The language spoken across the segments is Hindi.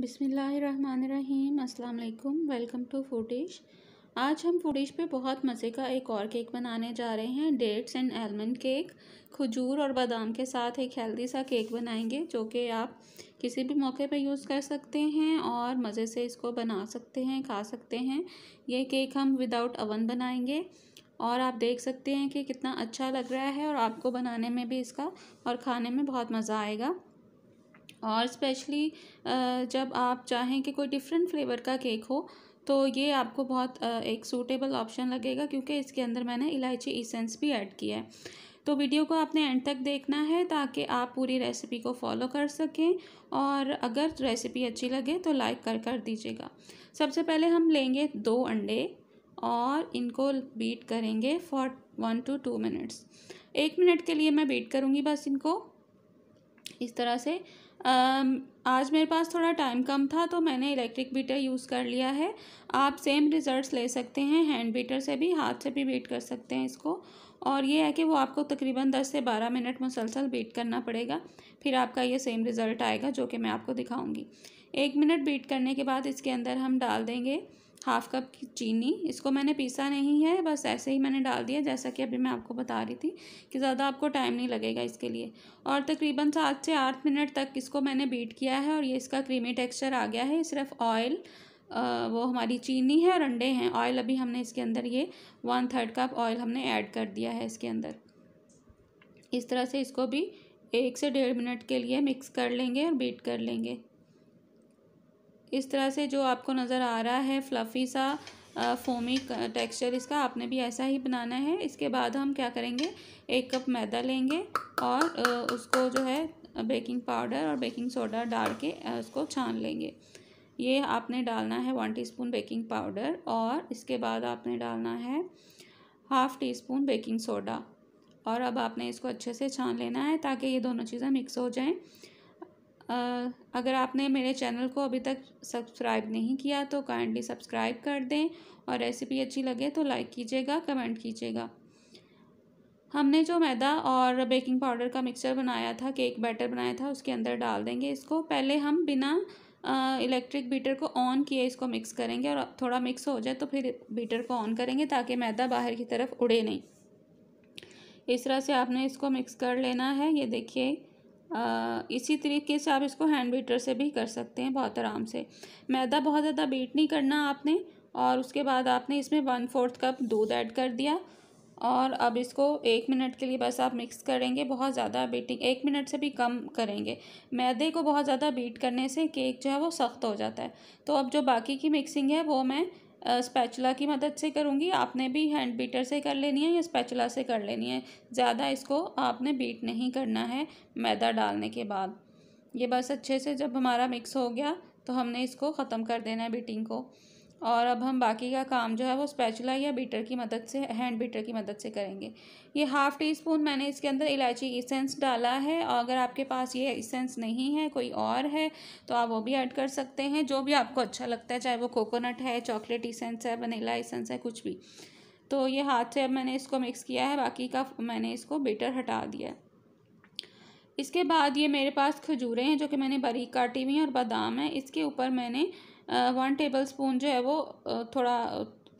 बिसमीम अल्लाम वेलकम टू फूडिश आज हम फूडिश पे बहुत मज़े का एक और केक बनाने जा रहे हैं डेट्स एंड आलमंड केक खजूर और बादाम के साथ एक हेल्दी सा केक बनाएंगे जो कि आप किसी भी मौके पे यूज़ कर सकते हैं और मज़े से इसको बना सकते हैं खा सकते हैं ये केक हम विदाउट अवन बनाएंगे और आप देख सकते हैं कि कितना अच्छा लग रहा है और आपको बनाने में भी इसका और खाने में बहुत मज़ा आएगा और स्पेशली जब आप चाहें कि कोई डिफरेंट फ्लेवर का केक हो तो ये आपको बहुत एक सूटेबल ऑप्शन लगेगा क्योंकि इसके अंदर मैंने इलायची इसेंस भी ऐड किया है तो वीडियो को आपने एंड तक देखना है ताकि आप पूरी रेसिपी को फॉलो कर सकें और अगर रेसिपी अच्छी लगे तो लाइक कर कर दीजिएगा सबसे पहले हम लेंगे दो अंडे और इनको बीट करेंगे for one to two minutes एक मिनट के लिए मैं बीट करूँगी बस इनको इस तरह से आज मेरे पास थोड़ा टाइम कम था तो मैंने इलेक्ट्रिक बीटर यूज़ कर लिया है आप सेम रिज़ल्ट्स ले सकते हैं हैंड बीटर से भी हाथ से भी बीट कर सकते हैं इसको और ये है कि वो आपको तकरीबन दस से बारह मिनट मुसलसल बीट करना पड़ेगा फिर आपका ये सेम रिज़ल्ट आएगा जो कि मैं आपको दिखाऊँगी एक मिनट बीट करने के बाद इसके अंदर हम डाल देंगे हाफ़ कप की चीनी इसको मैंने पीसा नहीं है बस ऐसे ही मैंने डाल दिया जैसा कि अभी मैं आपको बता रही थी कि ज़्यादा आपको टाइम नहीं लगेगा इसके लिए और तकरीबन सात से आठ मिनट तक इसको मैंने बीट किया है और ये इसका क्रीमी टेक्सचर आ गया है सिर्फ ऑयल वो हमारी चीनी है और अंडे हैं ऑयल अभी हमने इसके अंदर ये वन थर्ड कप ऑयल हमने ऐड कर दिया है इसके अंदर इस तरह से इसको भी एक से डेढ़ मिनट के लिए मिक्स कर लेंगे और बीट कर लेंगे इस तरह से जो आपको नज़र आ रहा है फ्लफ़ी सा फोमी टेक्सचर इसका आपने भी ऐसा ही बनाना है इसके बाद हम क्या करेंगे एक कप मैदा लेंगे और उसको जो है बेकिंग पाउडर और बेकिंग सोडा डाल के उसको छान लेंगे ये आपने डालना है वन टीस्पून बेकिंग पाउडर और इसके बाद आपने डालना है half teaspoon baking soda और अब आपने इसको अच्छे से छान लेना है ताकि ये दोनों चीज़ें मिक्स हो जाएँ अगर आपने मेरे चैनल को अभी तक सब्सक्राइब नहीं किया तो काइंडली सब्सक्राइब कर दें और रेसिपी अच्छी लगे तो लाइक कीजिएगा कमेंट कीजिएगा हमने जो मैदा और बेकिंग पाउडर का मिक्सचर बनाया था केक बैटर बनाया था उसके अंदर डाल देंगे इसको पहले हम बिना इलेक्ट्रिक बीटर को ऑन किए इसको मिक्स करेंगे और थोड़ा मिक्स हो जाए तो फिर बीटर को ऑन करेंगे ताकि मैदा बाहर की तरफ उड़े नहीं इस तरह से आपने इसको मिक्स कर लेना है ये देखिए इसी तरीके से आप इसको हैंड बीटर से भी कर सकते हैं बहुत आराम से मैदा बहुत ज़्यादा बीट नहीं करना आपने और उसके बाद आपने इसमें वन फोर्थ कप दूध ऐड कर दिया और अब इसको एक मिनट के लिए बस आप मिक्स करेंगे बहुत ज़्यादा बीटिंग एक मिनट से भी कम करेंगे मैदे को बहुत ज़्यादा बीट करने से केक जो है वो सख्त हो जाता है तो अब जो बाकी की मिक्सिंग है वो मैं स्पैचुला की मदद से करूँगी आपने भी हैंड बीटर से कर लेनी है या स्पैचुला से कर लेनी है ज़्यादा इसको आपने बीट नहीं करना है मैदा डालने के बाद ये बस अच्छे से जब हमारा मिक्स हो गया तो हमने इसको ख़त्म कर देना है बीटिंग को और अब हम बाकी का काम जो है वो स्पैचुला या बीटर की मदद से हैंड बीटर की मदद से करेंगे ये हाफ़ टी स्पून मैंने इसके अंदर इलायची इसेंस डाला है और अगर आपके पास ये इसेंस नहीं है कोई और है तो आप वो भी ऐड कर सकते हैं जो भी आपको अच्छा लगता है चाहे वो कोकोनट है चॉकलेट इसेंस है वनीला इसेंस है कुछ भी तो ये हाथ से अब मैंने इसको मिक्स किया है बाकी का मैंने इसको बीटर हटा दिया है इसके बाद ये मेरे पास खजूरें हैं जो कि मैंने बारीक काटी हुई हैं और बादाम है इसके ऊपर मैंने वन टेबल स्पून जो है वो थोड़ा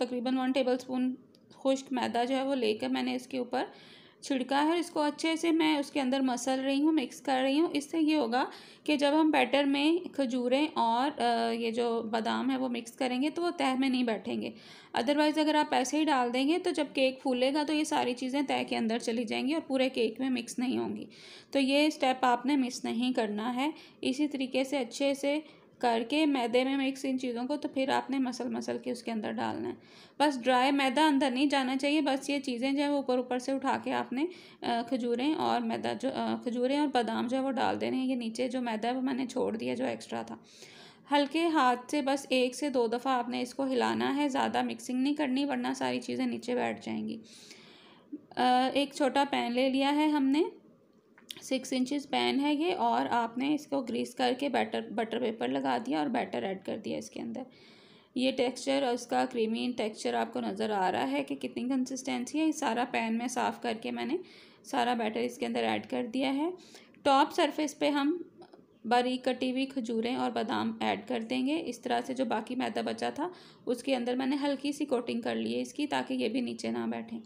तकरीबन वन टेबल स्पून खुश्क मैदा जो है वो लेकर मैंने इसके ऊपर छिड़का है और इसको अच्छे से मैं उसके अंदर मसल रही हूँ मिक्स कर रही हूँ इससे ये होगा कि जब हम बैटर में खजूरें और ये जो बादाम है वो मिक्स करेंगे तो वो तह में नहीं बैठेंगे अदरवाइज़ अगर आप ऐसे ही डाल देंगे तो जब केक फूलेगा तो ये सारी चीज़ें तय के अंदर चली जाएंगी और पूरे केक में मिक्स नहीं होंगी तो ये स्टेप आपने मिस नहीं करना है इसी तरीके से अच्छे से करके मैदे में मिक्स इन चीज़ों को तो फिर आपने मसल मसल के उसके अंदर डालना है बस ड्राई मैदा अंदर नहीं जाना चाहिए बस ये चीज़ें जो है वो ऊपर ऊपर से उठा के आपने खजूरें और मैदा जो खजूरें और बादाम जो है वो डाल देने हैं ये नीचे जो मैदा है वो मैंने छोड़ दिया जो एक्स्ट्रा था हल्के हाथ से बस एक से दो दफ़ा आपने इसको हिलाना है ज़्यादा मिक्सिंग नहीं करनी वरना सारी चीज़ें नीचे बैठ जाएंगी एक छोटा पैन ले लिया है हमने सिक्स इंचेस पैन है ये और आपने इसको ग्रीस करके बैटर बटर पेपर लगा दिया और बैटर ऐड कर दिया इसके अंदर ये टेक्सचर और इसका क्रीमी टेक्सचर आपको नज़र आ रहा है कि कितनी कंसिस्टेंसी है सारा पैन में साफ़ करके मैंने सारा बैटर इसके अंदर ऐड कर दिया है टॉप सरफेस पे हम बारीक कटी हुई खजूरें और बादाम ऐड कर देंगे इस तरह से जो बाकी मैदा बचा था उसके अंदर मैंने हल्की सी कोटिंग कर ली है इसकी ताकि ये भी नीचे ना बैठें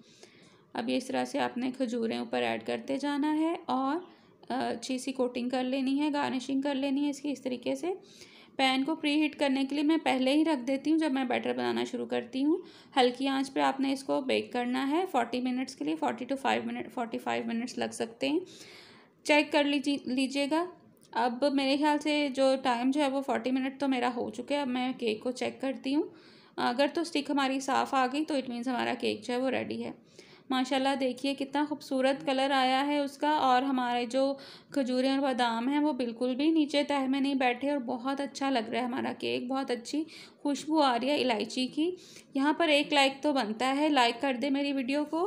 अब इस तरह से आपने खजूरें ऊपर ऐड करते जाना है और अच्छी सी कोटिंग कर लेनी है गार्निशिंग कर लेनी है इसकी इस तरीके से पैन को प्री हीट करने के लिए मैं पहले ही रख देती हूँ जब मैं बैटर बनाना शुरू करती हूँ हल्की आंच पे आपने इसको बेक करना है फोर्टी मिनट्स के लिए forty to five minute forty five minutes लग सकते हैं चेक कर लीजिए लीजिएगा अब मेरे ख्याल से जो टाइम जो है वो फोर्टी मिनट तो मेरा हो चुका है अब मैं केक को चेक करती हूँ अगर तो स्टिक हमारी साफ़ आ गई तो इट मीन्स हमारा केक जो है वो रेडी है माशाल्लाह देखिए कितना खूबसूरत कलर आया है उसका और हमारे जो खजूरें और बादाम हैं वो बिल्कुल भी नीचे तह में नहीं बैठे और बहुत अच्छा लग रहा है हमारा केक बहुत अच्छी खुशबू आ रही है इलायची की यहाँ पर एक लाइक तो बनता है लाइक कर दे मेरी वीडियो को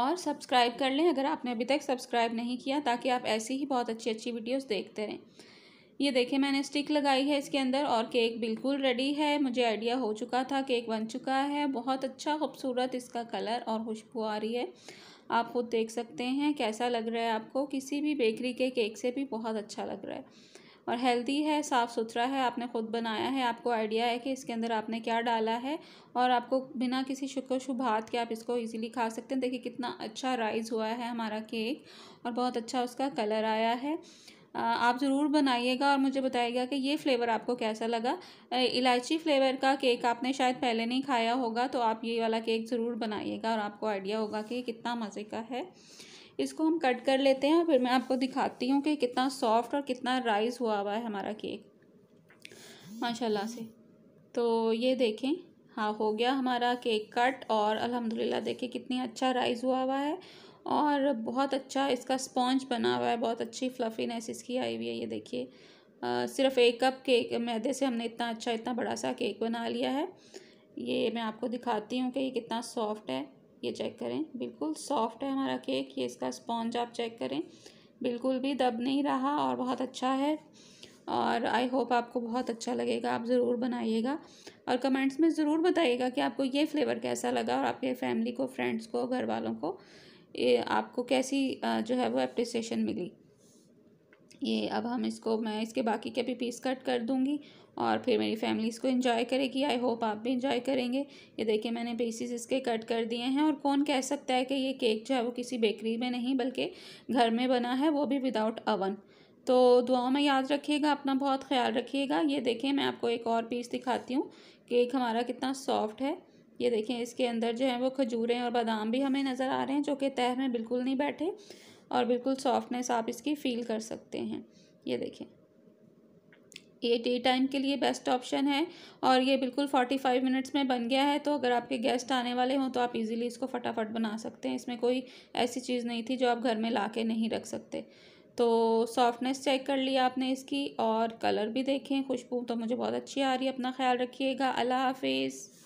और सब्सक्राइब कर लें अगर आपने अभी तक सब्सक्राइब नहीं किया ताकि आप ऐसी ही बहुत अच्छी अच्छी वीडियोज़ देखते रहें ये देखे मैंने स्टिक लगाई है इसके अंदर और केक बिल्कुल रेडी है मुझे आइडिया हो चुका था केक बन चुका है बहुत अच्छा खूबसूरत इसका कलर और खुशबू आ रही है आप खुद देख सकते हैं कैसा लग रहा है आपको किसी भी बेकरी के केक से भी बहुत अच्छा लग रहा है और हेल्दी है साफ़ सुथरा है आपने ख़ुद बनाया है आपको आइडिया है कि इसके अंदर आपने क्या डाला है और आपको बिना किसी शुक्र शुभात के आप इसको इजीली खा सकते हैं देखिए कितना अच्छा राइज़ हुआ है हमारा केक और बहुत अच्छा उसका कलर आया है आप ज़रूर बनाइएगा और मुझे बताइएगा कि ये फ्लेवर आपको कैसा लगा इलायची फ्लेवर का केक आपने शायद पहले नहीं खाया होगा तो आप ये वाला केक ज़रूर बनाइएगा और आपको आइडिया होगा कि कितना मज़े का है इसको हम कट कर लेते हैं और फिर मैं आपको दिखाती हूँ कि कितना सॉफ्ट और कितना राइस हुआ हुआ है हमारा केक माशाला से तो ये देखें हाँ हो गया हमारा केक कट और अलहमदिल्ला देखें कितनी अच्छा राइस हुआ हुआ है और बहुत अच्छा इसका स्पॉन्ज बना हुआ है बहुत अच्छी फ्लफीनेस इसकी आई हुई है ये देखिए सिर्फ एक कप केक मैदे से हमने इतना अच्छा इतना बड़ा सा केक बना लिया है ये मैं आपको दिखाती हूँ कि ये कितना सॉफ्ट है ये चेक करें बिल्कुल सॉफ्ट है हमारा केक ये इसका स्पॉन्ज आप चेक करें बिल्कुल भी दब नहीं रहा और बहुत अच्छा है और आई होप आपको बहुत अच्छा लगेगा आप ज़रूर बनाइएगा और कमेंट्स में ज़रूर बताइएगा कि आपको ये फ्लेवर कैसा लगा और आपके फैमिली को फ्रेंड्स को घर वालों को ये आपको कैसी जो है वो एप्रिसिएशन मिली ये अब हम इसको मैं इसके बाकी के भी पीस कट कर दूंगी और फिर मेरी फैमिली इसको इंजॉय करेगी आई होप आप भी इंजॉय करेंगे ये देखिए मैंने पीसीस इसके कट कर दिए हैं और कौन कह सकता है कि ये केक जो है वो किसी बेकरी में नहीं बल्कि घर में बना है वो भी विदाउट अवन तो दुआओं में याद रखिएगा अपना बहुत ख्याल रखिएगा ये देखें मैं आपको एक और पीस दिखाती हूँ केक हमारा कितना सॉफ्ट है ये देखें इसके अंदर जो है वो खजूरें और बादाम भी हमें नज़र आ रहे हैं जो कि तह में बिल्कुल नहीं बैठे और बिल्कुल सॉफ्टनेस आप इसकी फ़ील कर सकते हैं ये देखें ये डे टाइम के लिए बेस्ट ऑप्शन है और ये बिल्कुल फोर्टी फाइव मिनट्स में बन गया है तो अगर आपके गेस्ट आने वाले हों तो आप इजीली इसको फटाफट बना सकते हैं इसमें कोई ऐसी चीज़ नहीं थी जो आप घर में ला के नहीं रख सकते तो सॉफ्टनेस चेक कर लिया आपने इसकी और कलर भी देखें खुशबू तो मुझे बहुत अच्छी आ रही है अपना ख्याल रखिएगा अल्लाह हाफिज़